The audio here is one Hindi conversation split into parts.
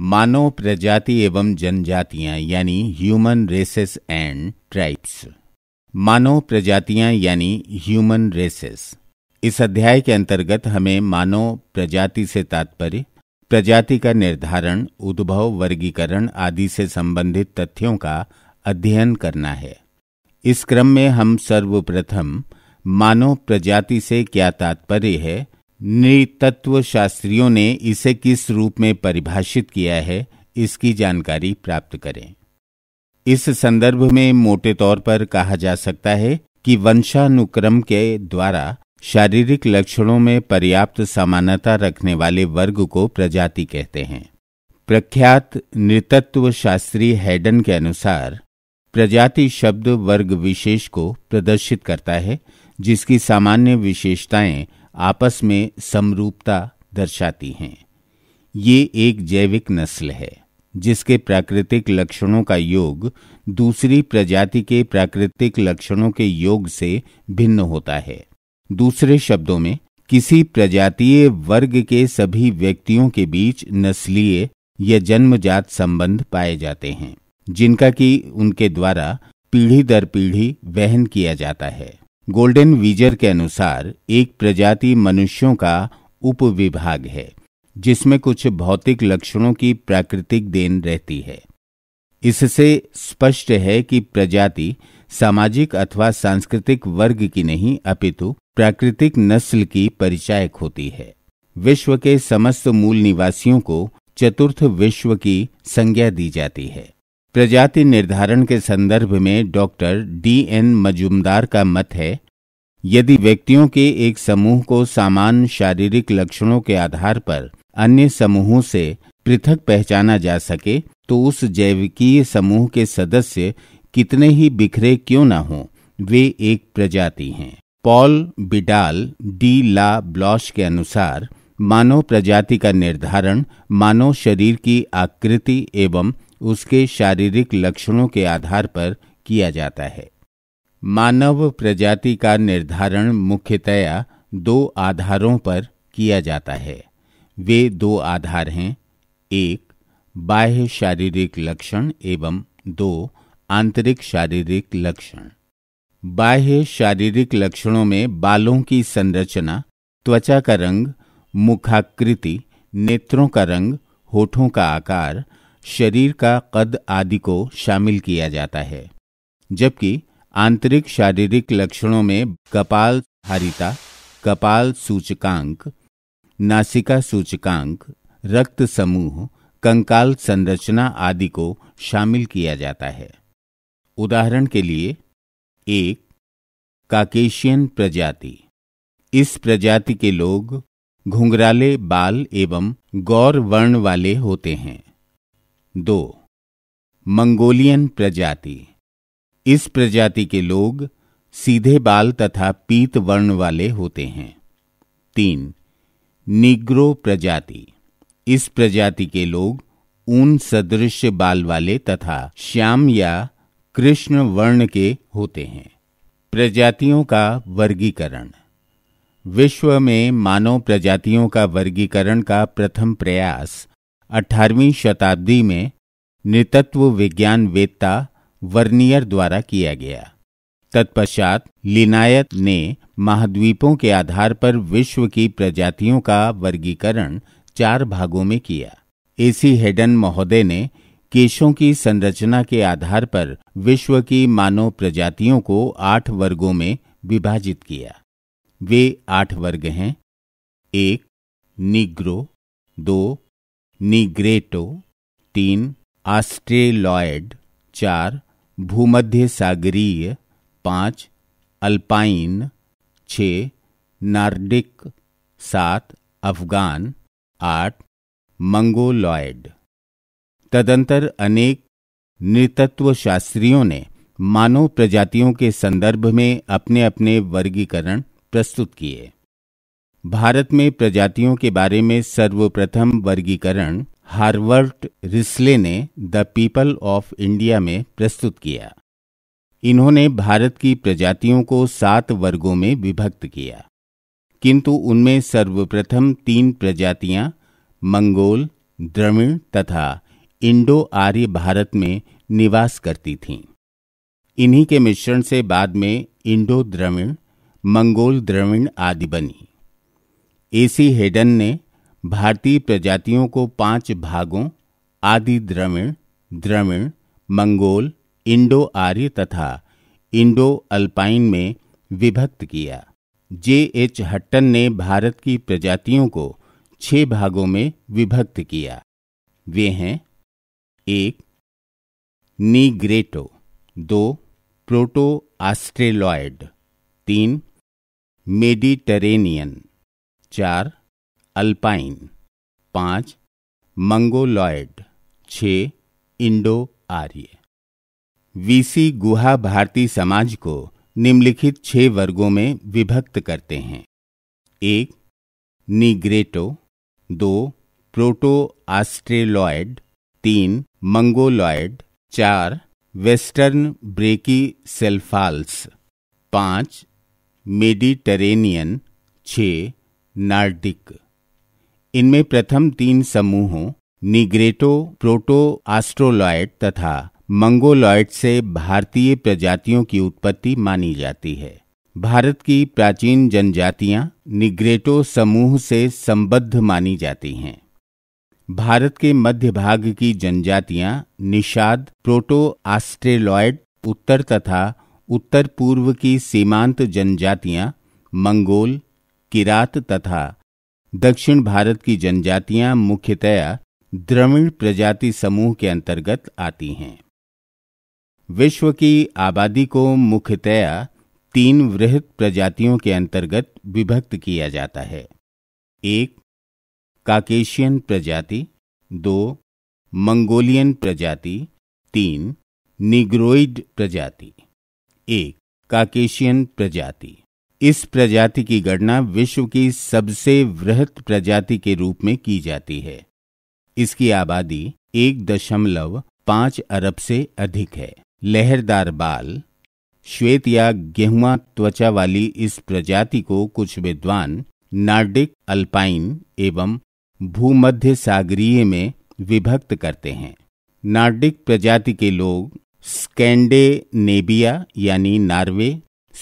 मानव प्रजाति एवं जनजातियां यानी ह्यूमन रेसेस एंड ट्राइब्स मानव प्रजातियां यानी ह्यूमन रेसेस इस अध्याय के अंतर्गत हमें मानव प्रजाति से तात्पर्य प्रजाति का निर्धारण उद्भव वर्गीकरण आदि से संबंधित तथ्यों का अध्ययन करना है इस क्रम में हम सर्वप्रथम मानव प्रजाति से क्या तात्पर्य है नृतत्व शास्त्रियों ने इसे किस रूप में परिभाषित किया है इसकी जानकारी प्राप्त करें इस संदर्भ में मोटे तौर पर कहा जा सकता है कि वंशानुक्रम के द्वारा शारीरिक लक्षणों में पर्याप्त समानता रखने वाले वर्ग को प्रजाति कहते हैं प्रख्यात नृतत्व शास्त्री हैडन के अनुसार प्रजाति शब्द वर्ग विशेष को प्रदर्शित करता है जिसकी सामान्य विशेषताएं आपस में समरूपता दर्शाती हैं ये एक जैविक नस्ल है जिसके प्राकृतिक लक्षणों का योग दूसरी प्रजाति के प्राकृतिक लक्षणों के योग से भिन्न होता है दूसरे शब्दों में किसी प्रजातीय वर्ग के सभी व्यक्तियों के बीच नस्लीय या जन्मजात संबंध पाए जाते हैं जिनका कि उनके द्वारा पीढ़ी दर पीढ़ी वहन किया जाता है गोल्डन विजर के अनुसार एक प्रजाति मनुष्यों का उपविभाग है जिसमें कुछ भौतिक लक्षणों की प्राकृतिक देन रहती है इससे स्पष्ट है कि प्रजाति सामाजिक अथवा सांस्कृतिक वर्ग की नहीं अपितु प्राकृतिक नस्ल की परिचायक होती है विश्व के समस्त मूल निवासियों को चतुर्थ विश्व की संज्ञा दी जाती है प्रजाति निर्धारण के संदर्भ में डॉक्टर डी एन मजुमदार का मत है यदि व्यक्तियों के एक समूह को सामान्य शारीरिक लक्षणों के आधार पर अन्य समूहों से पृथक पहचाना जा सके तो उस जैविकीय समूह के सदस्य कितने ही बिखरे क्यों ना हों वे एक प्रजाति हैं Paul Vidal de la Blache के अनुसार मानव प्रजाति का निर्धारण मानव शरीर की आकृति एवं उसके शारीरिक लक्षणों के आधार पर किया जाता है मानव प्रजाति का निर्धारण मुख्यतया दो आधारों पर किया जाता है वे दो आधार हैं एक बाह्य शारीरिक लक्षण एवं दो आंतरिक शारीरिक लक्षण बाह्य शारीरिक लक्षणों में बालों की संरचना त्वचा का रंग मुखाकृति नेत्रों का रंग होठों का आकार शरीर का कद आदि को शामिल किया जाता है जबकि आंतरिक शारीरिक लक्षणों में कपाल हारिता कपाल सूचकांक नासिका सूचकांक रक्त समूह कंकाल संरचना आदि को शामिल किया जाता है उदाहरण के लिए एक काकेशियन प्रजाति इस प्रजाति के लोग घुंघराले बाल एवं गौर वर्ण वाले होते हैं दो मंगोलियन प्रजाति इस प्रजाति के लोग सीधे बाल तथा पीत वर्ण वाले होते हैं तीन निग्रो प्रजाति इस प्रजाति के लोग ऊन सदृश बाल वाले तथा श्याम या कृष्ण वर्ण के होते हैं प्रजातियों का वर्गीकरण विश्व में मानव प्रजातियों का वर्गीकरण का प्रथम प्रयास 18वीं शताब्दी में नृतत्व विज्ञान वेत्ता वर्नियर द्वारा किया गया तत्पश्चात लिनायत ने महाद्वीपों के आधार पर विश्व की प्रजातियों का वर्गीकरण चार भागों में किया एसी हेडन महोदय ने केशों की संरचना के आधार पर विश्व की मानव प्रजातियों को आठ वर्गों में विभाजित किया वे आठ वर्ग हैं एक निग्रो दो निग्रेटो तीन आस्ट्रेलॉयड चार भूमध्य सागरीय पाँच अल्पाइन छ नार्डिक सात अफगान आठ मंगोलॉयड तदंतर अनेक शास्त्रियों ने मानव प्रजातियों के संदर्भ में अपने अपने वर्गीकरण प्रस्तुत किए भारत में प्रजातियों के बारे में सर्वप्रथम वर्गीकरण हार्वर्ट रिस्ले ने द पीपल ऑफ इंडिया में प्रस्तुत किया इन्होंने भारत की प्रजातियों को सात वर्गों में विभक्त किया किंतु उनमें सर्वप्रथम तीन प्रजातियां मंगोल द्रविण तथा इंडो आर्य भारत में निवास करती थीं इन्हीं के मिश्रण से बाद में इंडो द्रविण मंगोल द्रविण आदि बनी एसी हेडन ने भारतीय प्रजातियों को पांच भागों आदि द्रविण द्रविण मंगोल इंडो आर्य तथा इंडो अल्पाइन में विभक्त किया जे एच हट्टन ने भारत की प्रजातियों को छह भागों में विभक्त किया वे हैं एक नीग्रेटो दो प्रोटो आस्ट्रेलॉयड तीन मेडिटरेनियन चार अल्पाइन पाँच मंगोलॉयड छ इंडो आर्य वीसी गुहा भारतीय समाज को निम्नलिखित छह वर्गों में विभक्त करते हैं एक निग्रेटो दो प्रोटो आस्ट्रेलॉयड तीन मंगोलॉयड चार वेस्टर्न ब्रेकी सेल्फाल्स पांच मेडिटरेनियन छ नार्डिक इनमें प्रथम तीन समूहों निग्रेटो प्रोटो आस्ट्रोलॉयड तथा मंगोलॉयड से भारतीय प्रजातियों की उत्पत्ति मानी जाती है भारत की प्राचीन जनजातियां निग्रेटो समूह से संबद्ध मानी जाती हैं भारत के मध्य भाग की जनजातियां निषाद प्रोटो आस्ट्रेलॉयड उत्तर तथा उत्तर पूर्व की सीमांत जनजातियां मंगोल किरात तथा दक्षिण भारत की जनजातियां मुख्यतया द्रविण प्रजाति समूह के अंतर्गत आती हैं विश्व की आबादी को मुख्यतया तीन वृहत प्रजातियों के अंतर्गत विभक्त किया जाता है एक काकेशियन प्रजाति दो मंगोलियन प्रजाति तीन निग्रोइड प्रजाति एक काकेशियन प्रजाति इस प्रजाति की गणना विश्व की सबसे वृहत प्रजाति के रूप में की जाती है इसकी आबादी एक दशमलव पांच अरब से अधिक है लहरदार बाल श्वेत या गेहुआ त्वचा वाली इस प्रजाति को कुछ विद्वान नार्डिक अल्पाइन एवं भूमध्य सागरीय में विभक्त करते हैं नार्डिक प्रजाति के लोग स्कैंडेनेबिया यानी नार्वे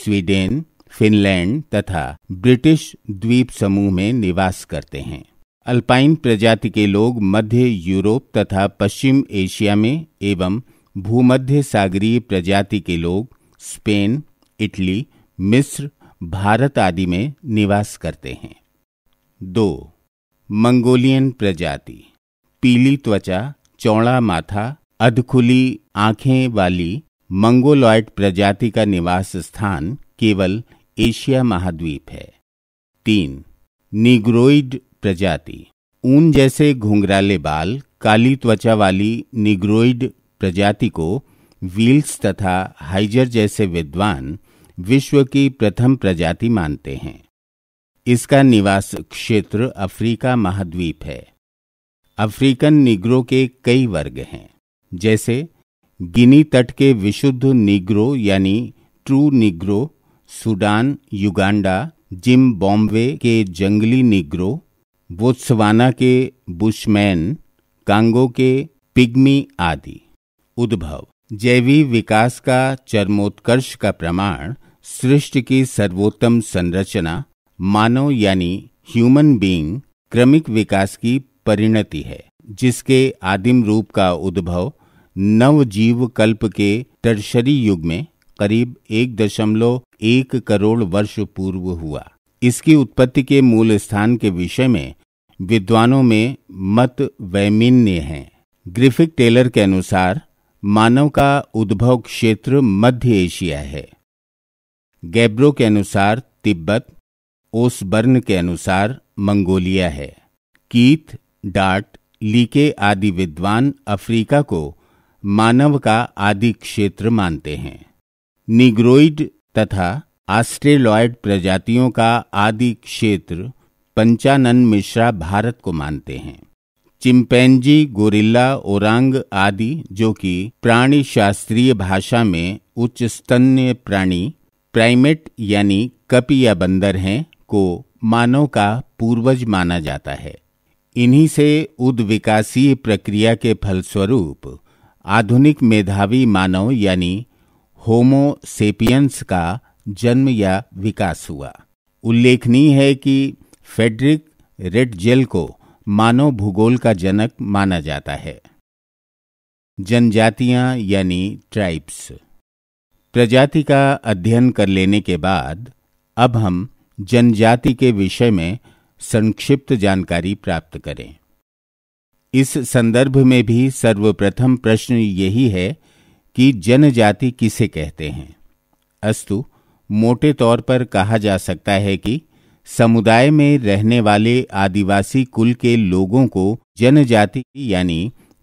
स्वीडेन फिनलैंड तथा ब्रिटिश द्वीप समूह में निवास करते हैं अल्पाइन प्रजाति के लोग मध्य यूरोप तथा पश्चिम एशिया में एवं भूमध्य सागरीय प्रजाति के लोग स्पेन इटली मिस्र भारत आदि में निवास करते हैं दो मंगोलियन प्रजाति पीली त्वचा चौड़ा माथा अधखुली आंखें वाली मंगोलॉयड प्रजाति का निवास स्थान केवल एशिया महाद्वीप है तीन निग्रोइड प्रजाति ऊन जैसे घुंघराले बाल काली त्वचा वाली निग्रोइड प्रजाति को व्हील्स तथा हाइजर जैसे विद्वान विश्व की प्रथम प्रजाति मानते हैं इसका निवास क्षेत्र अफ्रीका महाद्वीप है अफ्रीकन निग्रो के कई वर्ग हैं जैसे गिनी तट के विशुद्ध निग्रो यानी true Negro Sudan Uganda Bombay के जंगली निग्रो बोत्सवाना के बुशमैन कांगो के पिग्मी आदि उद्भव जैवी विकास का चरमोत्कर्ष का प्रमाण सृष्टि की सर्वोत्तम संरचना मानव यानी ह्यूमन बीइंग क्रमिक विकास की परिणति है जिसके आदिम रूप का उद्भव नवजीव कल्प के टर्शरी युग में करीब एक दशमलव एक करोड़ वर्ष पूर्व हुआ इसकी उत्पत्ति के मूल स्थान के विषय में विद्वानों में मत वैमिन्य है ग्रिफिक टेलर के अनुसार मानव का उद्भव क्षेत्र मध्य एशिया है गैब्रो के अनुसार तिब्बत ओसबर्न के अनुसार मंगोलिया है कीथ डाट लीके आदि विद्वान अफ्रीका को मानव का आदि क्षेत्र मानते हैं निग्रोइड तथा आस्ट्रेलॉयड प्रजातियों का आदि क्षेत्र पंचानन मिश्रा भारत को मानते हैं चिंपैंजी गोरिल्ला ओरांग आदि जो कि प्राणी शास्त्रीय भाषा में उच्च स्तन्य प्राणी प्राइमेट यानी कपि या बंदर हैं को मानव का पूर्वज माना जाता है इन्हीं से उद्विकासीय प्रक्रिया के फलस्वरूप आधुनिक मेधावी मानव यानी होमो सेपियंस का जन्म या विकास हुआ उल्लेखनीय है कि फेडरिक जेल को मानव भूगोल का जनक माना जाता है जनजातियां यानी ट्राइब्स प्रजाति का अध्ययन कर लेने के बाद अब हम जनजाति के विषय में संक्षिप्त जानकारी प्राप्त करें इस संदर्भ में भी सर्वप्रथम प्रश्न यही है कि जनजाति किसे कहते हैं अस्तु मोटे तौर पर कहा जा सकता है कि समुदाय में रहने वाले आदिवासी कुल के लोगों को जनजाति यानी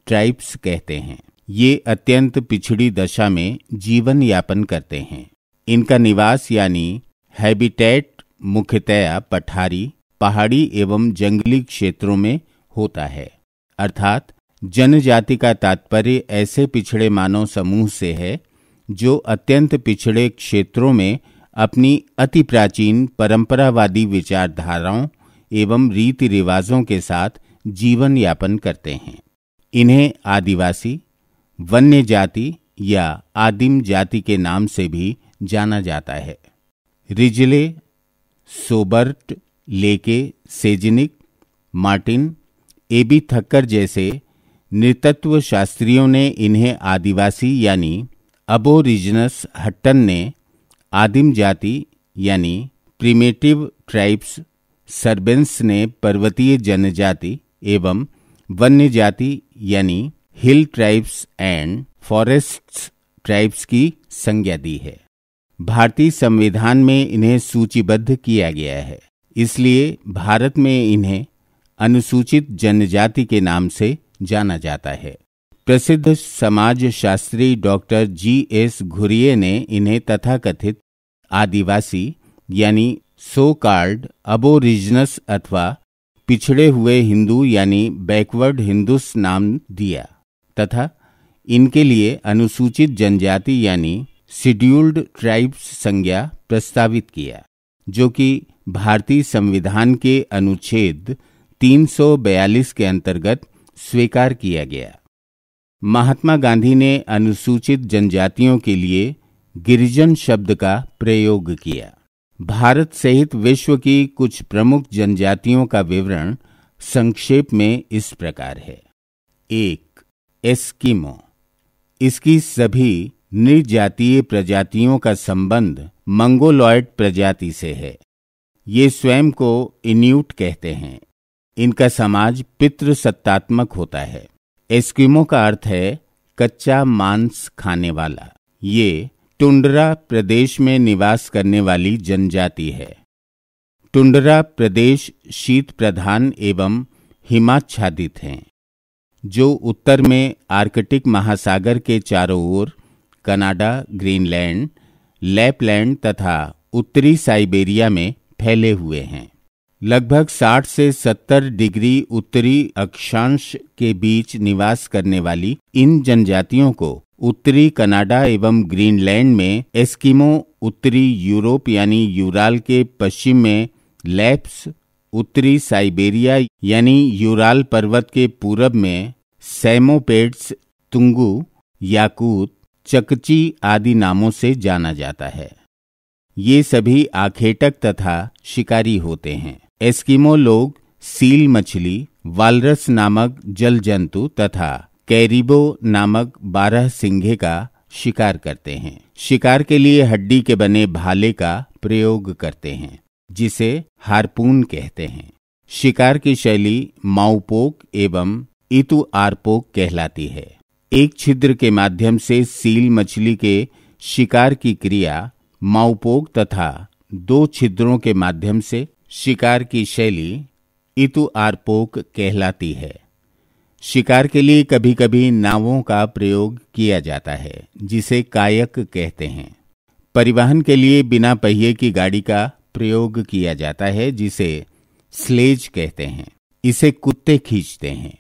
ट्राइब्स कहते हैं ये अत्यंत पिछड़ी दशा में जीवन यापन करते हैं इनका निवास यानी हैबिटेट मुख्यतया पठारी पहाड़ी एवं जंगली क्षेत्रों में होता है अर्थात जनजाति का तात्पर्य ऐसे पिछड़े मानव समूह से है जो अत्यंत पिछड़े क्षेत्रों में अपनी अति प्राचीन परंपरावादी विचारधाराओं एवं रीति रिवाजों के साथ जीवन यापन करते हैं इन्हें आदिवासी वन्य जाति या आदिम जाति के नाम से भी जाना जाता है रिजले सोबर्ट लेके सेजनिक मार्टिन एबी थक्कर जैसे नृतत्व शास्त्रियों ने इन्हें आदिवासी यानी अबोरिजिनस हट्टन ने आदिम जाति यानी प्रिमेटिव ट्राइब्स सर्बेंस ने पर्वतीय जनजाति एवं वन्य जाति यानी hill tribes and forests tribes की संज्ञा दी है भारतीय संविधान में इन्हें सूचीबद्ध किया गया है इसलिए भारत में इन्हें अनुसूचित जनजाति के नाम से जाना जाता है प्रसिद्ध समाज शास्त्री डॉक्टर जी एस घुरिये ने इन्हें तथाकथित आदिवासी यानी सो कार्ड अबोरिजनस अथवा पिछड़े हुए हिंदू यानी बैकवर्ड हिंदुस नाम दिया तथा इनके लिए अनुसूचित जनजाति यानी शिड्यूल्ड ट्राइब्स संज्ञा प्रस्तावित किया जो कि भारतीय संविधान के अनुच्छेद 342 के अंतर्गत स्वीकार किया गया महात्मा गांधी ने अनुसूचित जनजातियों के लिए गिरिजन शब्द का प्रयोग किया भारत सहित विश्व की कुछ प्रमुख जनजातियों का विवरण संक्षेप में इस प्रकार है एक एस्किमो इसकी सभी निर्जातीय प्रजातियों का संबंध मंगोलॉयड प्रजाति से है ये स्वयं को इन्यूट कहते हैं इनका समाज पितृ सत्तात्मक होता है एस्किमो का अर्थ है कच्चा मांस खाने वाला ये टुंडरा प्रदेश में निवास करने वाली जनजाति है टुंडरा प्रदेश शीत प्रधान एवं हिमाच्छादित हैं जो उत्तर में आर्कटिक महासागर के चारों ओर कनाडा ग्रीनलैंड लैपलैंड तथा उत्तरी साइबेरिया में फैले हुए हैं लगभग 60 से 70 डिग्री उत्तरी अक्षांश के बीच निवास करने वाली इन जनजातियों को उत्तरी कनाडा एवं ग्रीनलैंड में एस्किमो उत्तरी यूरोप यानी यूराल के पश्चिम में लैप्स उत्तरी साइबेरिया यानी यूराल पर्वत के पूरब में सैमोपेड्स तुंगू याकूत चकची आदि नामों से जाना जाता है ये सभी आखेटक तथा शिकारी होते हैं एस्किमो लोग सील मछली वालरस नामक जल जंतु तथा कैरिबो नामक बारह सिंघे का शिकार करते हैं शिकार के लिए हड्डी के बने भाले का प्रयोग करते हैं जिसे हारपून कहते हैं शिकार की शैली माउपोक एवं इतु आरपोक कहलाती है एक छिद्र के माध्यम से सील मछली के शिकार की क्रिया माउपोक तथा दो छिद्रों के माध्यम से शिकार की शैली इतु आरपोक कहलाती है शिकार के लिए कभी कभी नावों का प्रयोग किया जाता है जिसे कायक कहते हैं परिवहन के लिए बिना पहिए की गाड़ी का प्रयोग किया जाता है जिसे स्लेज कहते हैं इसे कुत्ते खींचते हैं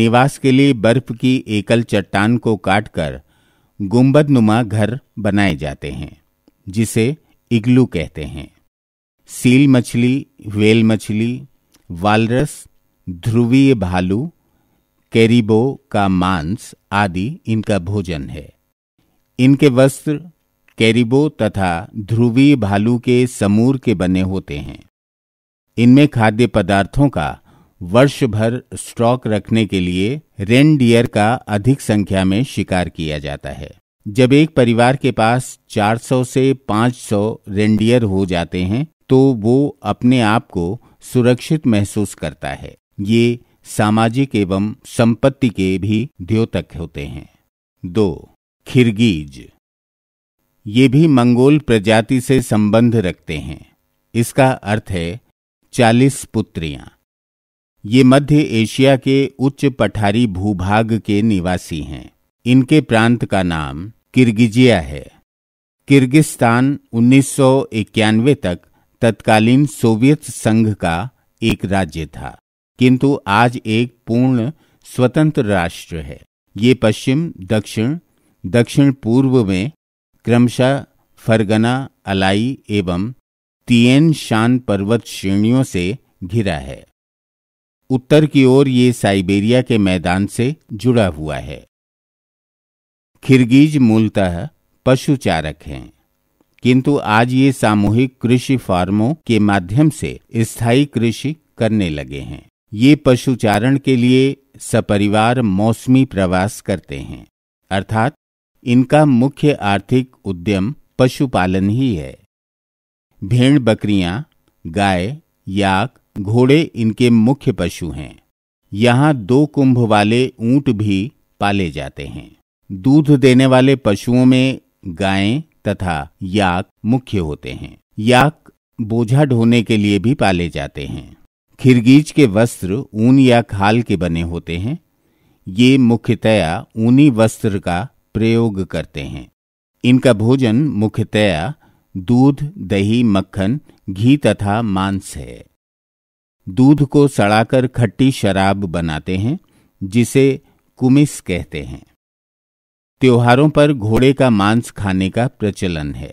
निवास के लिए बर्फ की एकल चट्टान को काटकर गुंबदनुमा घर बनाए जाते हैं जिसे इग्लू कहते हैं सील मछली वेल मछली वालरस ध्रुवीय भालू कैरिबो का मांस आदि इनका भोजन है इनके वस्त्र कैरिबो तथा ध्रुवीय भालू के समूर के बने होते हैं इनमें खाद्य पदार्थों का वर्ष भर स्टॉक रखने के लिए रेनडियर का अधिक संख्या में शिकार किया जाता है जब एक परिवार के पास 400 से 500 रेनडियर हो जाते हैं तो वो अपने आप को सुरक्षित महसूस करता है ये सामाजिक एवं संपत्ति के भी द्योतक होते हैं दो खिरगीज ये भी मंगोल प्रजाति से संबंध रखते हैं इसका अर्थ है चालीस पुत्रियां ये मध्य एशिया के उच्च पठारी भूभाग के निवासी हैं इनके प्रांत का नाम किर्गिजिया है किर्गिस्तान उन्नीस तक तत्कालीन सोवियत संघ का एक राज्य था किंतु आज एक पूर्ण स्वतंत्र राष्ट्र है ये पश्चिम दक्षिण दक्षिण पूर्व में क्रमशः फरगना अलाई एवं तियन शान पर्वत श्रेणियों से घिरा है उत्तर की ओर ये साइबेरिया के मैदान से जुड़ा हुआ है खिरगीज मूलतः पशुचारक हैं किंतु आज ये सामूहिक कृषि फार्मों के माध्यम से स्थायी कृषि करने लगे हैं ये पशुचारण के लिए सपरिवार मौसमी प्रवास करते हैं अर्थात इनका मुख्य आर्थिक उद्यम पशुपालन ही है भेड़ बकरियां गाय याक घोड़े इनके मुख्य पशु हैं यहाँ दो कुंभ वाले ऊंट भी पाले जाते हैं दूध देने वाले पशुओं में गायें तथा याक मुख्य होते हैं याक बोझा ढोने के लिए भी पाले जाते हैं खिरगीज के वस्त्र ऊन या खाल के बने होते हैं ये मुख्यतया ऊनी वस्त्र का प्रयोग करते हैं इनका भोजन मुख्यतया दूध दही मक्खन घी तथा मांस है दूध को सड़ाकर खट्टी शराब बनाते हैं जिसे कुमिस कहते हैं त्योहारों पर घोड़े का मांस खाने का प्रचलन है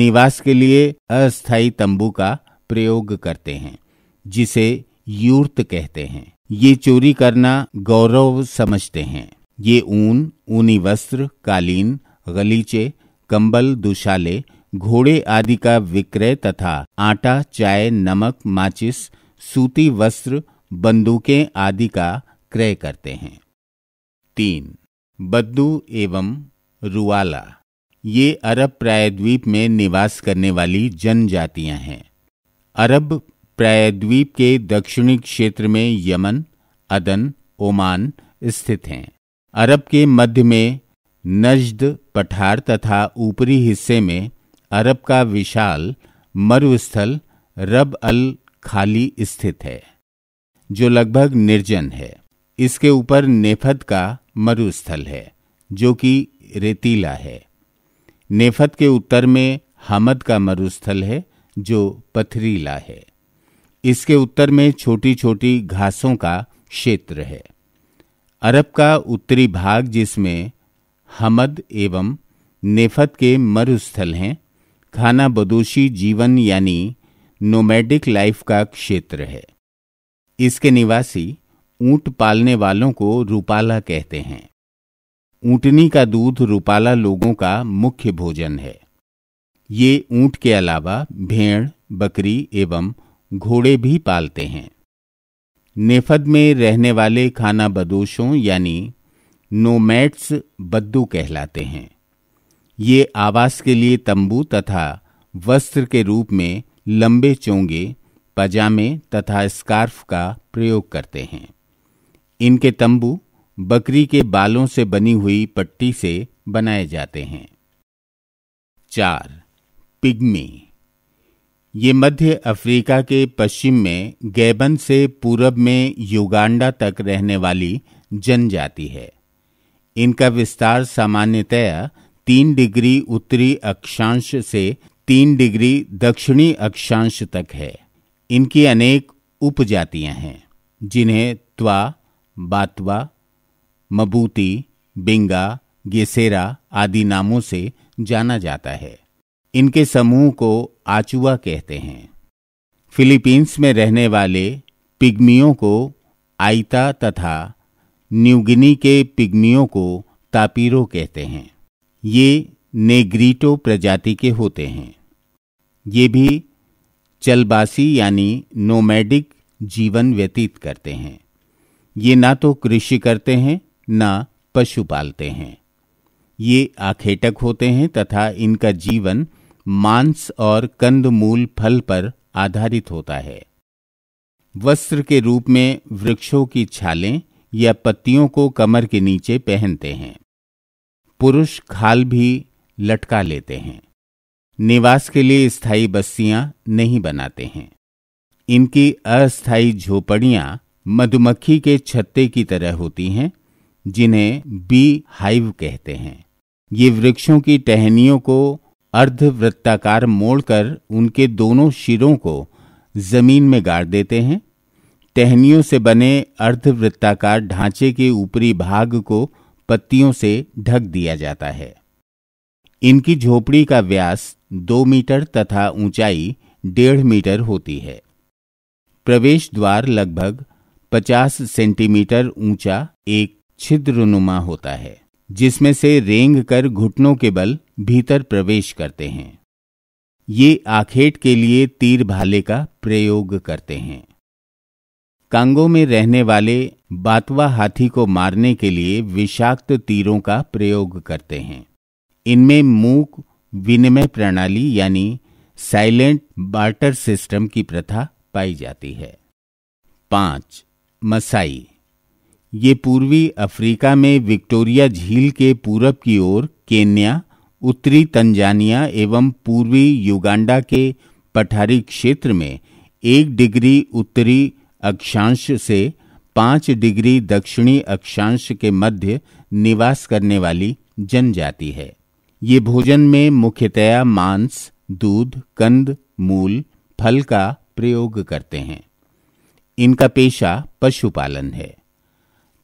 निवास के लिए अस्थायी तंबू का प्रयोग करते हैं जिसे यूर्त कहते हैं ये चोरी करना गौरव समझते हैं ये ऊन ऊनी वस्त्र कालीन गलीचे कंबल दुशाले घोड़े आदि का विक्रय तथा आटा चाय नमक माचिस सूती वस्त्र बंदूकें आदि का क्रय करते हैं तीन बद्दू एवं रुआला ये अरब प्रायद्वीप में निवास करने वाली जनजातियां हैं अरब प्रायद्वीप के दक्षिणी क्षेत्र में यमन अदन ओमान स्थित हैं अरब के मध्य में नजद पठार तथा ऊपरी हिस्से में अरब का विशाल मरुस्थल रब अल खाली स्थित है जो लगभग निर्जन है इसके ऊपर नेफत का मरुस्थल है जो कि रेतीला है नेफत के उत्तर में हमद का मरुस्थल है जो पथरीला है इसके उत्तर में छोटी छोटी घासों का क्षेत्र है अरब का उत्तरी भाग जिसमें हमद एवं नेफत के मरुस्थल हैं खाना बदोशी जीवन यानी नोमैडिक लाइफ का क्षेत्र है इसके निवासी ऊंट पालने वालों को रूपाला कहते हैं ऊंटनी का दूध रूपाला लोगों का मुख्य भोजन है ये ऊंट के अलावा भेड़ बकरी एवं घोड़े भी पालते हैं नेफद में रहने वाले खाना बदोशों यानी नोमैट्स बद्दू कहलाते हैं ये आवास के लिए तंबू तथा वस्त्र के रूप में लंबे चोंगे पजामे तथा स्कार्फ का प्रयोग करते हैं इनके तंबू बकरी के बालों से बनी हुई पट्टी से बनाए जाते हैं चार पिग्मी ये मध्य अफ्रीका के पश्चिम में गैबन से पूरब में युगांडा तक रहने वाली जनजाति है इनका विस्तार सामान्यतया तीन डिग्री उत्तरी अक्षांश से तीन डिग्री दक्षिणी अक्षांश तक है इनकी अनेक उपजातियां हैं जिन्हें त्वा बातवा मबूती बिंगा गेसेरा आदि नामों से जाना जाता है इनके समूह को आचुआ कहते हैं फिलीपींस में रहने वाले पिग्मियों को आइता तथा न्यूगिनी के पिग्मियों को तापीरो कहते हैं ये नेग्रीटो प्रजाति के होते हैं ये भी चलबासी यानी नोमैडिक जीवन व्यतीत करते हैं ये ना तो कृषि करते हैं ना पशु पालते हैं ये आखेटक होते हैं तथा इनका जीवन मांस और कंदमूल फल पर आधारित होता है वस्त्र के रूप में वृक्षों की छालें या पत्तियों को कमर के नीचे पहनते हैं पुरुष खाल भी लटका लेते हैं निवास के लिए स्थायी बस्तियां नहीं बनाते हैं इनकी अस्थायी झोपड़ियां मधुमक्खी के छत्ते की तरह होती हैं जिन्हें बी हाइव कहते हैं ये वृक्षों की टहनियों को अर्धवृत्ताकार मोड़कर उनके दोनों शिरों को जमीन में गाड़ देते हैं टहनियों से बने अर्धवृत्ताकार ढांचे के ऊपरी भाग को पत्तियों से ढक दिया जाता है इनकी झोपड़ी का व्यास दो मीटर तथा ऊंचाई डेढ़ मीटर होती है प्रवेश द्वार लगभग पचास सेंटीमीटर ऊंचा एक छिद्रनुमा होता है जिसमें से रेंग कर घुटनों के बल भीतर प्रवेश करते हैं ये आखेट के लिए तीर भाले का प्रयोग करते हैं कांगो में रहने वाले बातवा हाथी को मारने के लिए विषाक्त तीरों का प्रयोग करते हैं इनमें मूक विनिमय प्रणाली यानी साइलेंट बार्टर सिस्टम की प्रथा पाई जाती है पांच मसाई ये पूर्वी अफ्रीका में विक्टोरिया झील के पूरब की ओर केन्या उत्तरी तंजानिया एवं पूर्वी युगांडा के पठारी क्षेत्र में एक डिग्री उत्तरी अक्षांश से पाँच डिग्री दक्षिणी अक्षांश के मध्य निवास करने वाली जनजाति है ये भोजन में मुख्यतया मांस दूध कंद मूल फल का प्रयोग करते हैं इनका पेशा पशुपालन है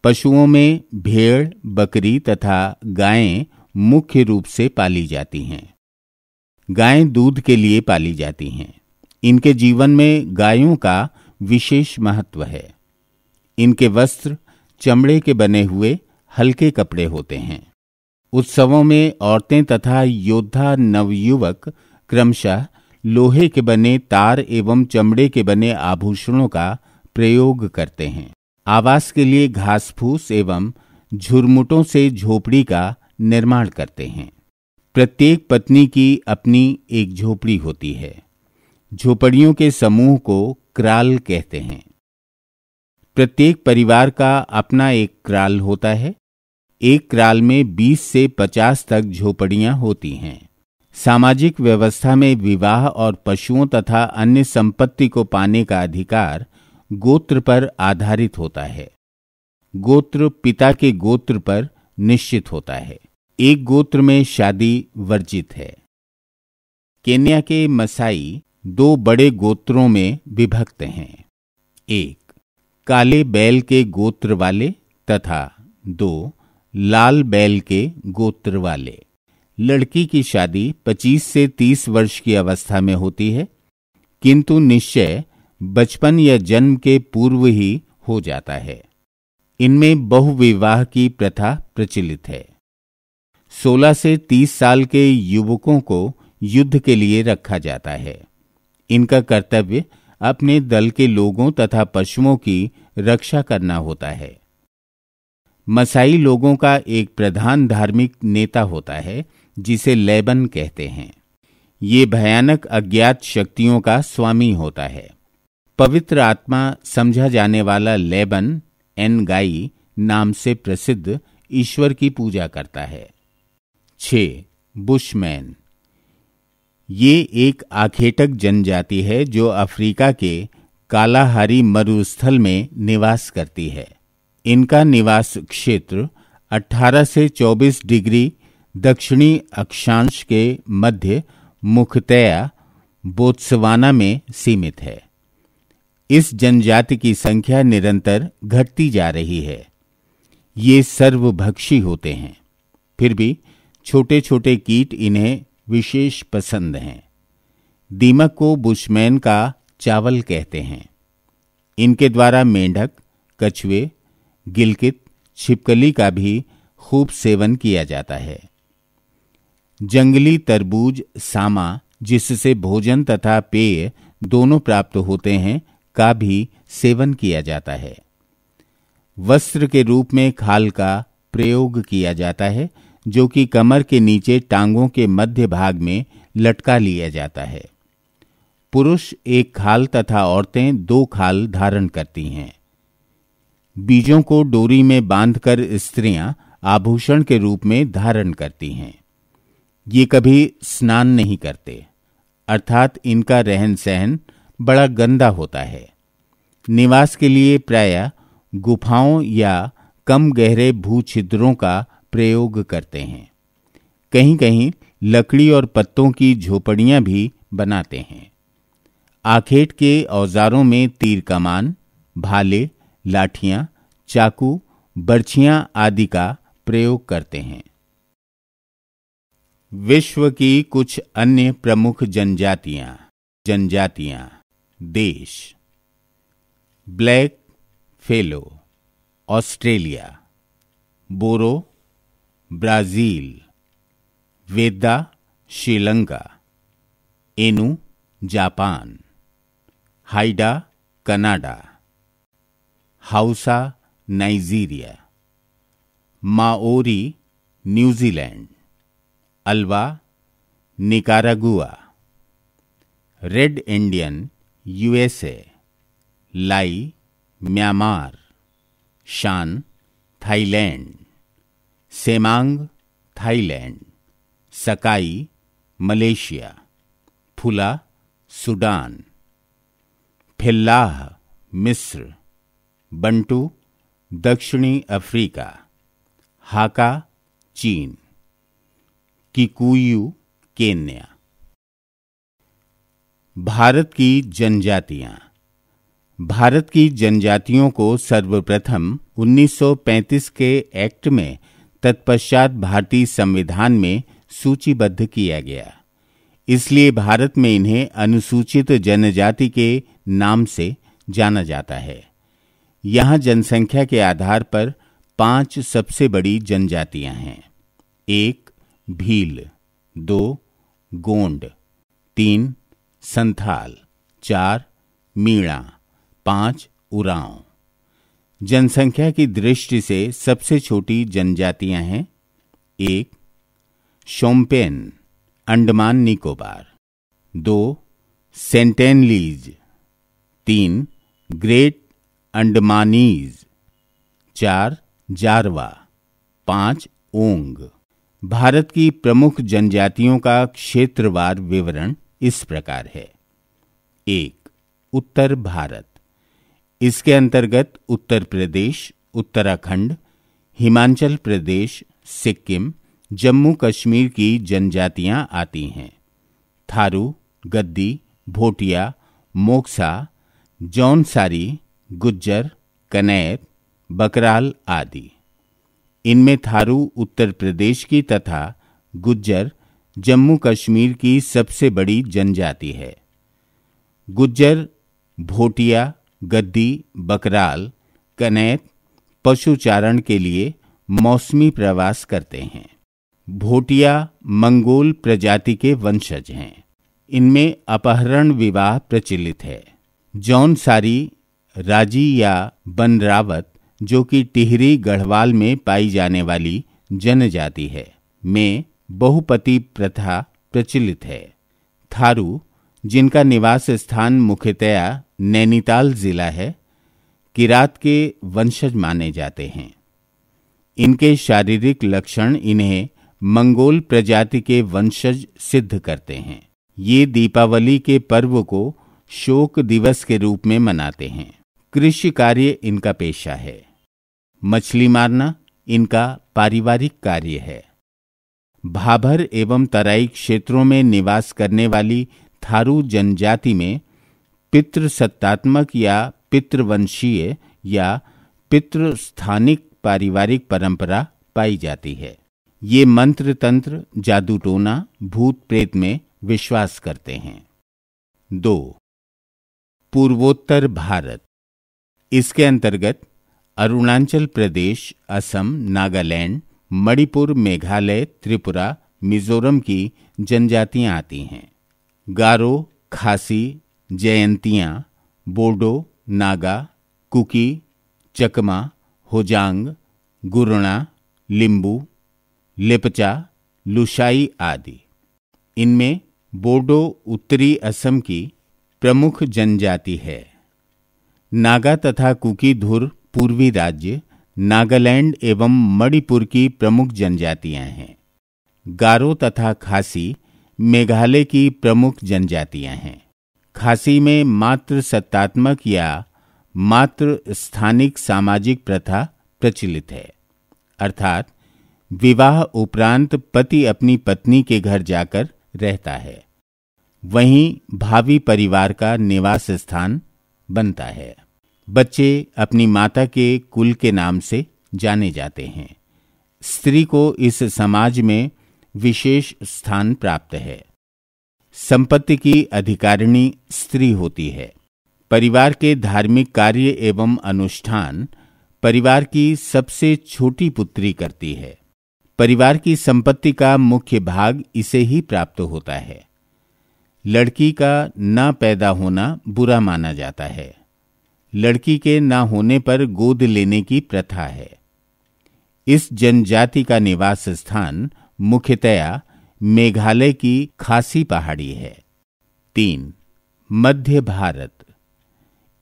पशुओं में भेड़ बकरी तथा गायें मुख्य रूप से पाली जाती हैं गायें दूध के लिए पाली जाती हैं इनके जीवन में गायों का विशेष महत्व है इनके वस्त्र चमड़े के बने हुए हल्के कपड़े होते हैं उत्सवों में औरतें तथा योद्धा नवयुवक क्रमशः लोहे के बने तार एवं चमड़े के बने आभूषणों का प्रयोग करते हैं आवास के लिए घास फूस एवं झुरमुटों से झोपड़ी का निर्माण करते हैं प्रत्येक पत्नी की अपनी एक झोपड़ी होती है झोपड़ियों के समूह को क्राल कहते हैं प्रत्येक परिवार का अपना एक क्राल होता है एक क्राल में 20 से 50 तक झोपड़ियां होती हैं सामाजिक व्यवस्था में विवाह और पशुओं तथा अन्य संपत्ति को पाने का अधिकार गोत्र पर आधारित होता है गोत्र पिता के गोत्र पर निश्चित होता है एक गोत्र में शादी वर्जित है केन्या के मसाई दो बड़े गोत्रों में विभक्त हैं एक काले बैल के गोत्र वाले तथा दो लाल बैल के गोत्र वाले लड़की की शादी 25 से 30 वर्ष की अवस्था में होती है किंतु निश्चय बचपन या जन्म के पूर्व ही हो जाता है इनमें बहुविवाह की प्रथा प्रचलित है 16 से 30 साल के युवकों को युद्ध के लिए रखा जाता है इनका कर्तव्य अपने दल के लोगों तथा पशुओं की रक्षा करना होता है मसाई लोगों का एक प्रधान धार्मिक नेता होता है जिसे लेबन कहते हैं ये भयानक अज्ञात शक्तियों का स्वामी होता है पवित्र आत्मा समझा जाने वाला लेबन एन गाई नाम से प्रसिद्ध ईश्वर की पूजा करता है छ बुशमैन ये एक आखेटक जनजाति है जो अफ्रीका के कालाहारी मरुस्थल में निवास करती है इनका निवास क्षेत्र 18 से 24 डिग्री दक्षिणी अक्षांश के मध्य मुखतया बोत्सवाना में सीमित है इस जनजाति की संख्या निरंतर घटती जा रही है ये सर्वभक्षी होते हैं फिर भी छोटे छोटे कीट इन्हें विशेष पसंद हैं दीमक को बुशमैन का चावल कहते हैं इनके द्वारा मेंढक कछुए गिलकित छिपकली का भी खूब सेवन किया जाता है जंगली तरबूज सामा जिससे भोजन तथा पेय दोनों प्राप्त होते हैं का भी सेवन किया जाता है वस्त्र के रूप में खाल का प्रयोग किया जाता है जो कि कमर के नीचे टांगों के मध्य भाग में लटका लिया जाता है पुरुष एक खाल तथा औरतें दो खाल धारण करती हैं बीजों को डोरी में बांधकर स्त्रियां आभूषण के रूप में धारण करती हैं ये कभी स्नान नहीं करते अर्थात इनका रहन सहन बड़ा गंदा होता है निवास के लिए प्राय गुफाओं या कम गहरे भू छिद्रों का प्रयोग करते हैं कहीं कहीं लकड़ी और पत्तों की झोपड़ियां भी बनाते हैं आखेट के औजारों में तीर कमान भाले लाठियां, चाकू बर्छियां आदि का प्रयोग करते हैं विश्व की कुछ अन्य प्रमुख जनजातियां जनजातियां देश black fellow Australia Boro Brazil Vedda Sri Lanka Ainu Japan Haida Canada Hausa Nigeria Maori New Zealand Alwa Nicaragua red Indian USA Lai Myanmar Shan Thailand Semang Thailand Sakai Malaysia Fula Sudan Fellah मिस्र बंटू दक्षिणी अफ्रीका हाका चीन किकुयू केन्या भारत की जनजातियां भारत की जनजातियों को सर्वप्रथम 1935 के एक्ट में तत्पश्चात भारतीय संविधान में सूचीबद्ध किया गया इसलिए भारत में इन्हें अनुसूचित जनजाति के नाम से जाना जाता है यहां जनसंख्या के आधार पर पांच सबसे बड़ी जनजातियां हैं एक भील दो गोंड तीन संथाल चार मीणा पांच उरांव जनसंख्या की दृष्टि से सबसे छोटी जनजातियां हैं एक शोम्पेन अंडमान निकोबार दो सेंटेनलीज तीन ग्रेट अंडमानीज चार जारवा पांच ओंग भारत की प्रमुख जनजातियों का क्षेत्रवार विवरण इस प्रकार है एक उत्तर भारत इसके अंतर्गत उत्तर प्रदेश उत्तराखंड हिमाचल प्रदेश सिक्किम जम्मू कश्मीर की जनजातियां आती हैं थारू गद्दी भोटिया मोक्सा जौनसारी गुज्जर कनेर बकराल आदि इनमें थारू उत्तर प्रदेश की तथा गुज्जर जम्मू कश्मीर की सबसे बड़ी जनजाति है गुज्जर भोटिया गद्दी बकराल कनेत पशुचारण के लिए मौसमी प्रवास करते हैं भोटिया मंगोल प्रजाति के वंशज हैं इनमें अपहरण विवाह प्रचलित है जौन सारी राजी या बनरावत जो कि टिहरी गढ़वाल में पाई जाने वाली जनजाति है में बहुपति प्रथा प्रचलित है थारू जिनका निवास स्थान मुख्यतया नैनीताल जिला है किरात के वंशज माने जाते हैं इनके शारीरिक लक्षण इन्हें मंगोल प्रजाति के वंशज सिद्ध करते हैं ये दीपावली के पर्व को शोक दिवस के रूप में मनाते हैं कृषि कार्य इनका पेशा है मछली मारना इनका पारिवारिक कार्य है भाभर एवं तराई क्षेत्रों में निवास करने वाली थारू जनजाति में पितृसत्तात्मक या पितृवंशीय या पितृस्थानिक पारिवारिक परंपरा पाई जाती है ये मंत्र तंत्र जादू टोना भूत प्रेत में विश्वास करते हैं दो पूर्वोत्तर भारत इसके अंतर्गत अरुणाचल प्रदेश असम नागालैंड मणिपुर मेघालय त्रिपुरा मिजोरम की जनजातियां आती हैं गारो खासी जयंतियां बोडो नागा कुकी चकमा होजांग गुरणा लिंबू लेपचा लुशाई आदि इनमें बोडो उत्तरी असम की प्रमुख जनजाति है नागा तथा कुकी धुर पूर्वी राज्य नागालैंड एवं मणिपुर की प्रमुख जनजातियां हैं गारो तथा खासी मेघालय की प्रमुख जनजातियां हैं खासी में मात्र सत्तात्मक या मात्र स्थानिक सामाजिक प्रथा प्रचलित है अर्थात विवाह उपरांत पति अपनी पत्नी के घर जाकर रहता है वहीं भावी परिवार का निवास स्थान बनता है बच्चे अपनी माता के कुल के नाम से जाने जाते हैं स्त्री को इस समाज में विशेष स्थान प्राप्त है संपत्ति की अधिकारिणी स्त्री होती है परिवार के धार्मिक कार्य एवं अनुष्ठान परिवार की सबसे छोटी पुत्री करती है परिवार की संपत्ति का मुख्य भाग इसे ही प्राप्त होता है लड़की का न पैदा होना बुरा माना जाता है लड़की के ना होने पर गोद लेने की प्रथा है इस जनजाति का निवास स्थान मुख्यतया मेघालय की खासी पहाड़ी है तीन मध्य भारत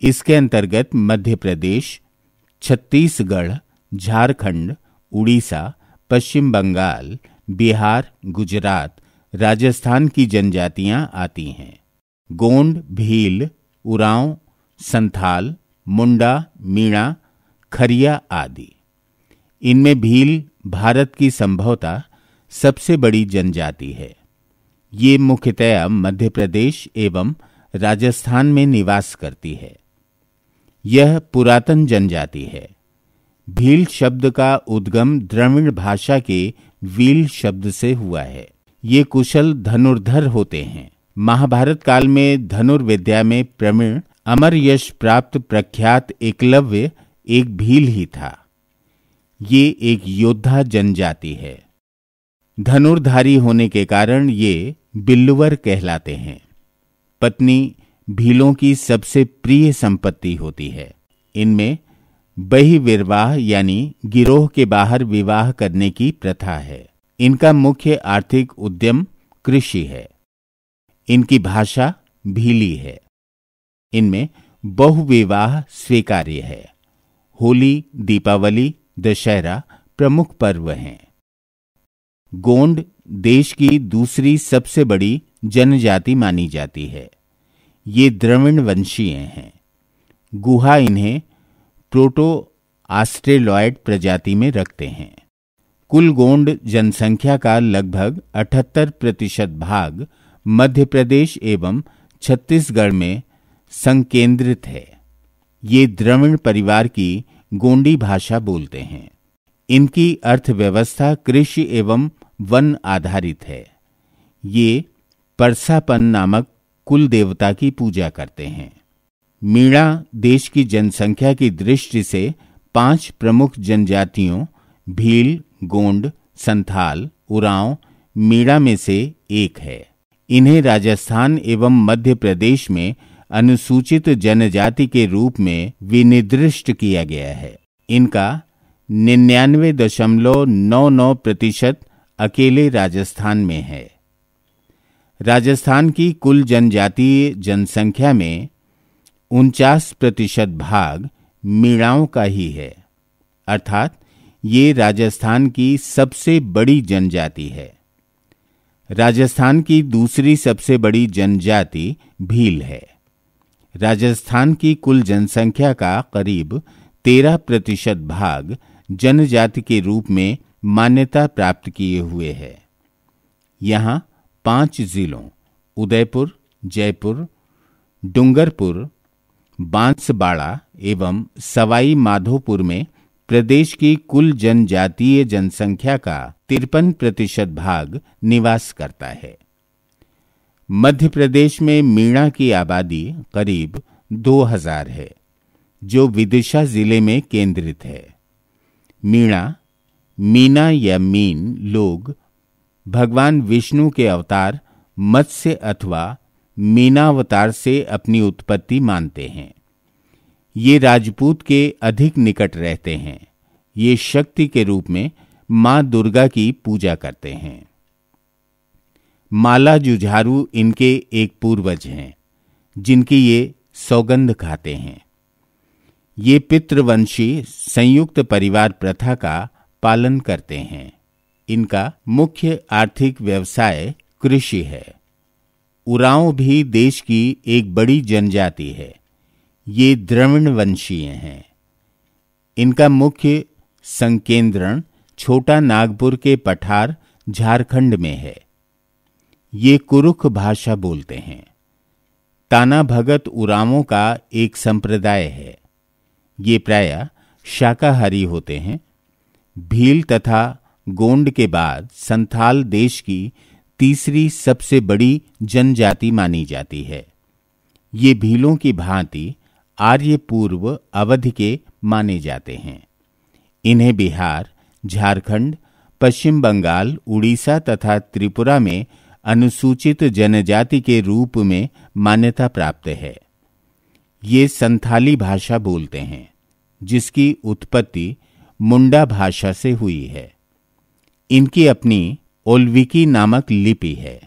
इसके अंतर्गत मध्य प्रदेश छत्तीसगढ़ झारखंड उड़ीसा पश्चिम बंगाल बिहार गुजरात राजस्थान की जनजातियां आती हैं गोंड भील उरांव संथाल मुंडा मीणा खरिया आदि इनमें भील भारत की संभवतः सबसे बड़ी जनजाति है ये मुख्यतया मध्य प्रदेश एवं राजस्थान में निवास करती है यह पुरातन जनजाति है भील शब्द का उद्गम द्रविण भाषा के वील शब्द से हुआ है ये कुशल धनुर्धर होते हैं महाभारत काल में धनुर्विद्या में प्रवीण अमर यश प्राप्त प्रख्यात एकलव्य एक भील ही था ये एक योद्धा जनजाति है धनुर्धारी होने के कारण ये बिल्लुवर कहलाते हैं पत्नी भीलों की सबसे प्रिय संपत्ति होती है इनमें बहिविर्वाह यानी गिरोह के बाहर विवाह करने की प्रथा है इनका मुख्य आर्थिक उद्यम कृषि है इनकी भाषा भीली है इनमें बहुविवाह स्वीकार्य है होली दीपावली दशहरा प्रमुख पर्व हैं गोंड देश की दूसरी सबसे बड़ी जनजाति मानी जाती है ये द्रविण वंशीय हैं गुहा इन्हें प्रोटो आस्ट्रेलॉयड प्रजाति में रखते हैं कुल गोंड जनसंख्या का लगभग 78 प्रतिशत भाग मध्य प्रदेश एवं छत्तीसगढ़ में संकेंद्रित है ये द्रविण परिवार की गोंडी भाषा बोलते हैं इनकी अर्थव्यवस्था कृषि एवं वन आधारित है ये परसापन नामक कुल देवता की पूजा करते हैं मीणा देश की जनसंख्या की दृष्टि से पांच प्रमुख जनजातियों भील गोंड संथाल उरांव मीणा में से एक है इन्हें राजस्थान एवं मध्य प्रदेश में अनुसूचित जनजाति के रूप में विनिर्दिष्ट किया गया है इनका निन्यानवे दशमलव नौ नौ प्रतिशत अकेले राजस्थान में है राजस्थान की कुल जनजातीय जनसंख्या में उनचास प्रतिशत भाग मीणाओं का ही है अर्थात ये राजस्थान की सबसे बड़ी जनजाति है राजस्थान की दूसरी सबसे बड़ी जनजाति भील है राजस्थान की कुल जनसंख्या का करीब तेरह प्रतिशत भाग जनजाति के रूप में मान्यता प्राप्त किए हुए है यहाँ पांच जिलों उदयपुर जयपुर डूंगरपुर बांसबाड़ा एवं सवाई माधोपुर में प्रदेश की कुल जनजातीय जनसंख्या का तिरपन प्रतिशत भाग निवास करता है मध्य प्रदेश में मीणा की आबादी करीब 2000 है जो विदिशा जिले में केंद्रित है मीणा मीना या मीन लोग भगवान विष्णु के अवतार मत्स्य अथवा मीनावतार से अपनी उत्पत्ति मानते हैं ये राजपूत के अधिक निकट रहते हैं ये शक्ति के रूप में माँ दुर्गा की पूजा करते हैं माला जुझारू इनके एक पूर्वज हैं जिनकी ये सौगंध खाते हैं ये पितृवंशी संयुक्त परिवार प्रथा का पालन करते हैं इनका मुख्य आर्थिक व्यवसाय कृषि है उराव भी देश की एक बड़ी जनजाति है ये द्रविण वंशीय हैं इनका मुख्य संकेंद्रण छोटा नागपुर के पठार झारखंड में है ये कुरुख भाषा बोलते हैं ताना भगत उरामों का एक संप्रदाय है ये प्राय शाकाहारी होते हैं भील तथा गोंड के बाद संथाल देश की तीसरी सबसे बड़ी जनजाति मानी जाती है ये भीलों की भांति आर्य पूर्व अवध के माने जाते हैं इन्हें बिहार झारखंड पश्चिम बंगाल उड़ीसा तथा त्रिपुरा में अनुसूचित जनजाति के रूप में मान्यता प्राप्त है ये संथाली भाषा बोलते हैं जिसकी उत्पत्ति मुंडा भाषा से हुई है इनकी अपनी ओल्विकी नामक लिपि है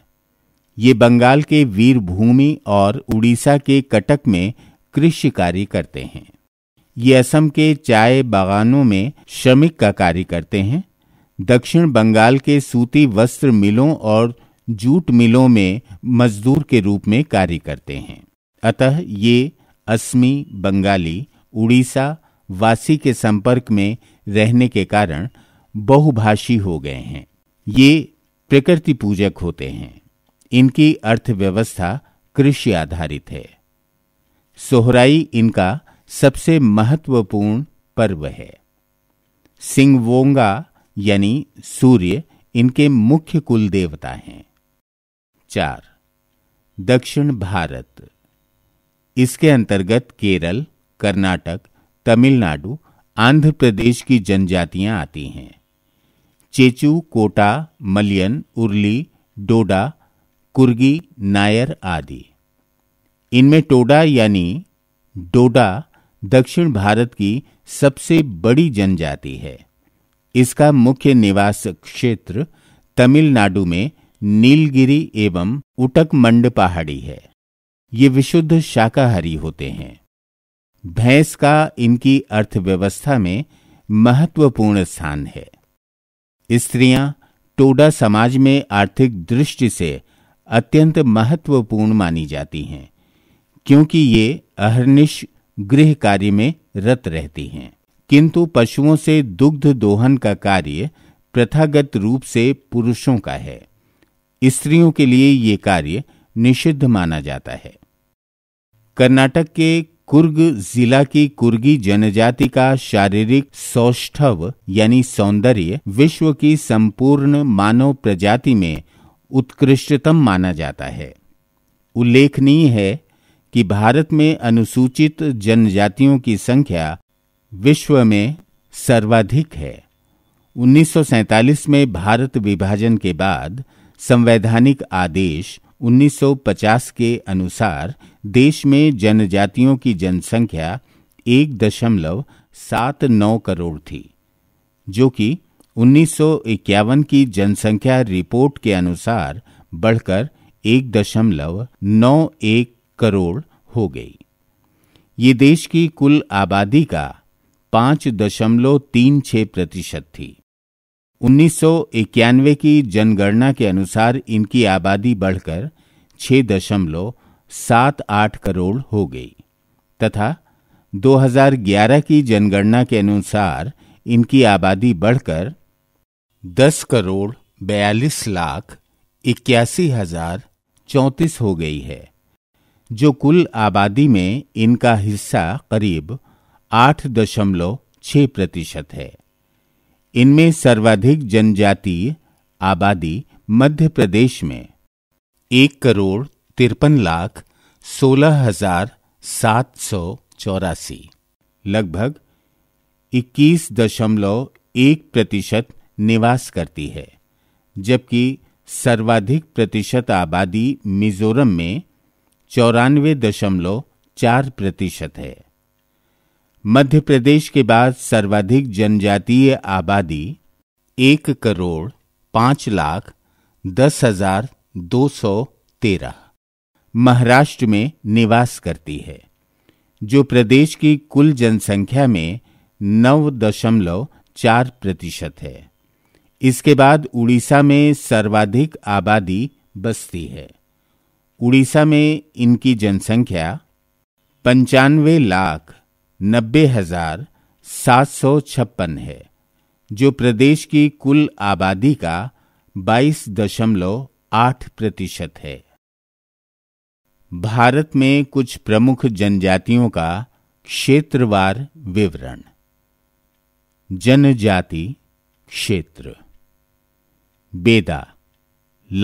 ये बंगाल के वीरभूमि और उड़ीसा के कटक में कृषि कार्य करते हैं ये असम के चाय बागानों में श्रमिक का कार्य करते हैं दक्षिण बंगाल के सूती वस्त्र मिलों और जूट मिलों में मजदूर के रूप में कार्य करते हैं अतः ये असमी बंगाली उड़ीसा वासी के संपर्क में रहने के कारण बहुभाषी हो गए हैं ये प्रकृति पूजक होते हैं इनकी अर्थव्यवस्था कृषि आधारित है सोहराई इनका सबसे महत्वपूर्ण पर्व है सिंगवोंगा यानी सूर्य इनके मुख्य कुल देवता हैं चार दक्षिण भारत इसके अंतर्गत केरल कर्नाटक तमिलनाडु आंध्र प्रदेश की जनजातियां आती हैं चेचू कोटा मलियन उर्ली डोडा कुर्गी नायर आदि इनमें टोडा यानी डोडा दक्षिण भारत की सबसे बड़ी जनजाति है इसका मुख्य निवास क्षेत्र तमिलनाडु में नीलगिरी एवं उटकमंड पहाड़ी है ये विशुद्ध शाकाहारी होते हैं भैंस का इनकी अर्थव्यवस्था में महत्वपूर्ण स्थान है स्त्रियां टोडा समाज में आर्थिक दृष्टि से अत्यंत महत्वपूर्ण मानी जाती हैं क्योंकि ये अहर्निश गृह कार्य में रत रहती हैं किंतु पशुओं से दुग्ध दोहन का कार्य प्रथागत रूप से पुरुषों का है स्त्रियों के लिए ये कार्य निषिद्ध माना जाता है कर्नाटक के कुर्ग जिला की कुर्गी जनजाति का शारीरिक सौष्ठव यानी सौंदर्य विश्व की संपूर्ण मानव प्रजाति में उत्कृष्टतम माना जाता है उल्लेखनीय है कि भारत में अनुसूचित जनजातियों की संख्या विश्व में सर्वाधिक है 1947 में भारत विभाजन के बाद संवैधानिक आदेश 1950 के अनुसार देश में जनजातियों की जनसंख्या एक दशमलव सात नौ करोड़ थी जो कि 1951 की जनसंख्या रिपोर्ट के अनुसार बढ़कर एक दशमलव नौ एक करोड़ हो गई ये देश की कुल आबादी का पांच दशमलव तीन छह प्रतिशत थी उन्नीस की जनगणना के अनुसार इनकी आबादी बढ़कर छह दशमलव सात आठ करोड़ हो गई तथा 2011 की जनगणना के अनुसार इनकी आबादी बढ़कर 10 करोड़ बयालीस लाख इक्यासी हजार चौंतीस हो गई है जो कुल आबादी में इनका हिस्सा करीब आठ दशमलव छह प्रतिशत है इनमें सर्वाधिक जनजातीय आबादी मध्य प्रदेश में एक करोड़ तिरपन लाख सोलह हजार सात सौ चौरासी लगभग इक्कीस दशमलव एक प्रतिशत निवास करती है जबकि सर्वाधिक प्रतिशत आबादी मिजोरम में चौरानवे दशमलव चार प्रतिशत है मध्य प्रदेश के बाद सर्वाधिक जनजातीय आबादी एक करोड़ पांच लाख दस हजार दो सौ तेरह महाराष्ट्र में निवास करती है जो प्रदेश की कुल जनसंख्या में नौ दशमलव चार प्रतिशत है इसके बाद उड़ीसा में सर्वाधिक आबादी बसती है उड़ीसा में इनकी जनसंख्या पंचानवे लाख नब्बे हजार सात सौ छप्पन है जो प्रदेश की कुल आबादी का बाईस दशमलव आठ प्रतिशत है भारत में कुछ प्रमुख जनजातियों का क्षेत्रवार विवरण जनजाति क्षेत्र बेदा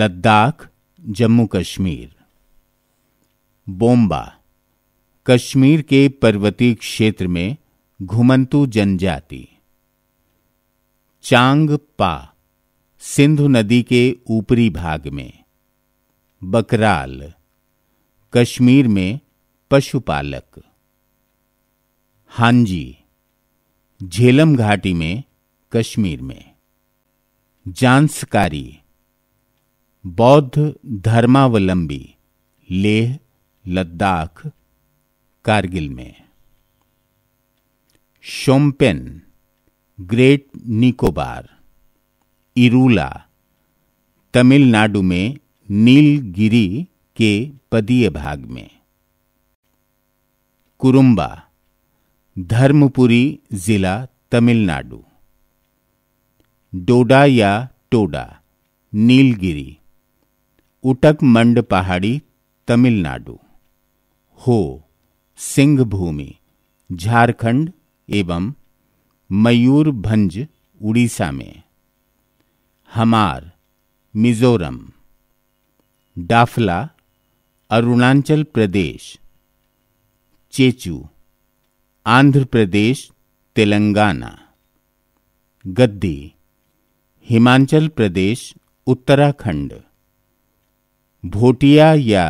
लद्दाख जम्मू कश्मीर बोम्बा कश्मीर के पर्वतीय क्षेत्र में घुमंतु जनजाति चांग पा सिंधु नदी के ऊपरी भाग में बकराल कश्मीर में पशुपालक हांजी झेलम घाटी में कश्मीर में जांसकारी बौद्ध धर्मावलंबी लेह लद्दाख कारगिल में शोम्पेन ग्रेट निकोबार इरूला तमिलनाडु में नीलगिरी के पदीय भाग में कुरुम्बा धर्मपुरी जिला तमिलनाडु डोडा या टोडा नीलगिरी उटकमंड पहाड़ी तमिलनाडु हो सिंहभूमि झारखंड एवं मयूरभंज उड़ीसा में हमार मिजोरम डाफला अरुणाचल प्रदेश चेचू आंध्र प्रदेश तेलंगाना गद्दी हिमाचल प्रदेश उत्तराखंड भोटिया या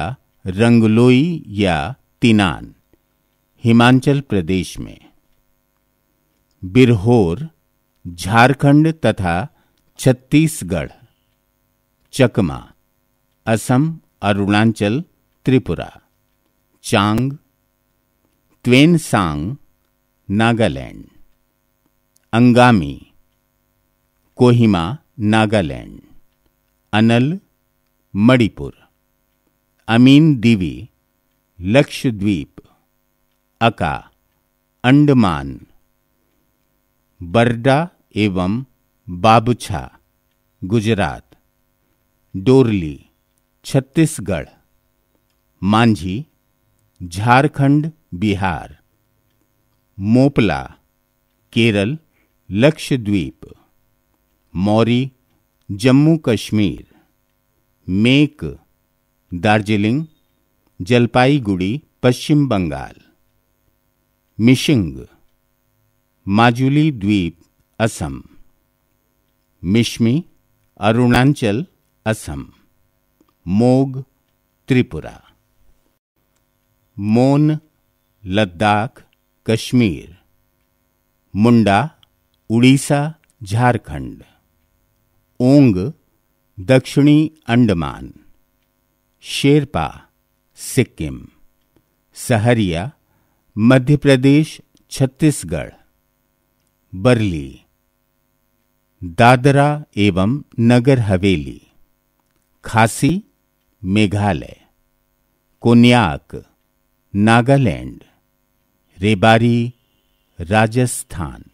रंगलोई या तिनान हिमाचल प्रदेश में बिरहोर झारखंड तथा छत्तीसगढ़ चकमा असम अरुणाचल त्रिपुरा चांग त्वेनसांग नागालैंड अंगामी कोहिमा नागालैंड अनल मणिपुर अमीन दीवी लक्षद्वीप अका अंडमान बर्डा एवं बाबुछा गुजरात डोरली छत्तीसगढ़ मांझी झारखंड बिहार मोपला केरल लक्षद्वीप मौरी जम्मू कश्मीर मेक दार्जिलिंग जलपाईगुड़ी पश्चिम बंगाल मिशिंग माजुली द्वीप असम मिश्मी अरुणाचल असम मोग त्रिपुरा मोन लद्दाख कश्मीर मुंडा उड़ीसा झारखंड ओंग दक्षिणी अंडमान शेरपा सिक्किम सहरिया मध्य प्रदेश छत्तीसगढ़ बरली दादरा एवं नगर हवेली खासी मेघालय कोन्याक नागालैंड रेबारी राजस्थान